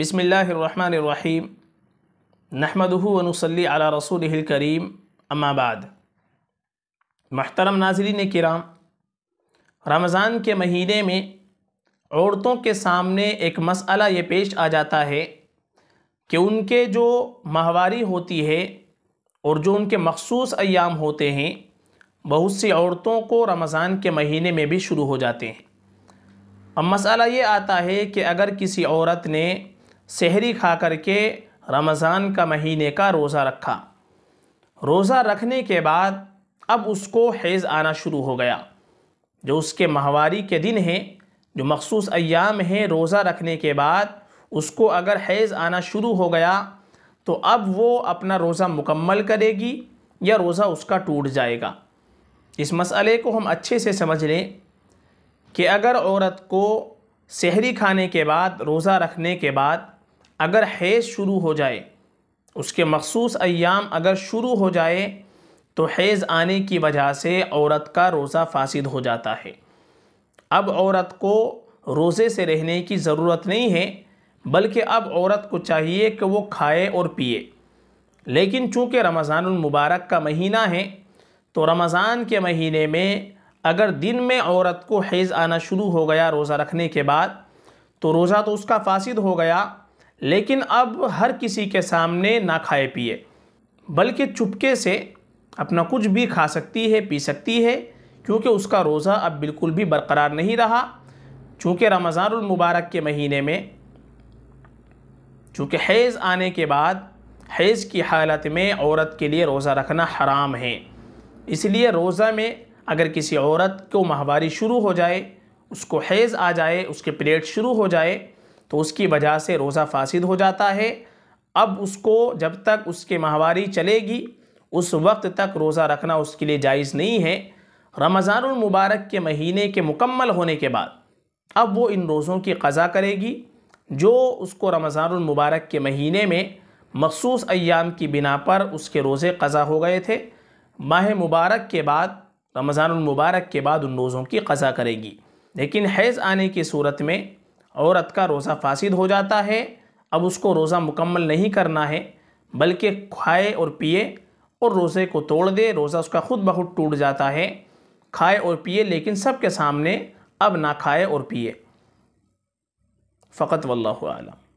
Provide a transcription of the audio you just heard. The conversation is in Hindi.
बसमीम नहमदूनसली अला रसूल करीम अम्माबाद महतरम नाजरीन कराम रमज़ान के महीने में औरतों के सामने एक मसला ये पेश आ जाता है कि उनके जो माहवारी होती है और जो उनके मखसूस अयाम होते हैं बहुत सी औरतों को रमज़ान के महीने में भी शुरू हो जाते हैं अब मसला ये आता है कि अगर किसी औरत ने शहरी खा करके रमज़ान का महीने का रोज़ा रखा रोज़ा रखने के बाद अब उसको हैज़ आना शुरू हो गया जो उसके माहवारी के दिन हैं जो मखसूस अयाम हैं रोज़ा रखने के बाद उसको अगर हैज़ आना शुरू हो गया तो अब वो अपना रोज़ा मुकम्मल करेगी या रोज़ा उसका टूट जाएगा इस मसले को हम अच्छे से समझ लें कि अगर औरत को शहरी खाने के बाद रोज़ा रखने के बाद अगर हैज़ शुरू हो जाए उसके मखसूस अयाम अगर शुरू हो जाए तो हैज़ आने की वजह से औरत का रोज़ा फासिद हो जाता है अब औरत को रोज़े से रहने की ज़रूरत नहीं है बल्कि अब औरत को चाहिए कि वो खाए और पिए लेकिन चूँकि रमज़ानमबारक का महीना है तो रमज़ान के महीने में अगर दिन में औरत को हैज़ आना शुरू हो गया रोज़ा रखने के बाद तो रोज़ा तो उसका फासिद हो गया लेकिन अब हर किसी के सामने ना खाए पिए बल्कि चुपके से अपना कुछ भी खा सकती है पी सकती है क्योंकि उसका रोज़ा अब बिल्कुल भी बरकरार नहीं रहा चूँकि मुबारक के महीने में चूँकि हैज़ आने के बाद हैज़ की हालत में औरत के लिए रोज़ा रखना हराम है इसलिए रोज़ा में अगर किसी औरत को माहवारी शुरू हो जाए उसको हैज़ आ जाए उसके पीरियड शुरू हो जाए तो उसकी वजह से रोज़ा फासिद हो जाता है अब उसको जब तक उसके माहवारी चलेगी उस वक्त तक रोज़ा रखना उसके लिए जायज़ नहीं है रमज़ानमबारक के महीने के मुकम्मल होने के बाद अब वो इन रोज़ों की कज़ा करेगी जो उसको रमज़ानमबारक के महीने में मखसूस अयाम की बिना पर उसके रोज़े कज़ा हो गए थे माह मुबारक के बाद रमज़ानमबारक के बाद उन रोज़ों की कज़ा करेगी लेकिन हैज़ आने की सूरत में औरत का रोज़ा फासिद हो जाता है अब उसको रोज़ा मुकम्मल नहीं करना है बल्कि खाए और पिए और रोज़े को तोड़ दे रोज़ा उसका ख़ुद बहुत टूट जाता है खाए और पिए लेकिन सब के सामने अब ना खाए और पिए फ़कत आलम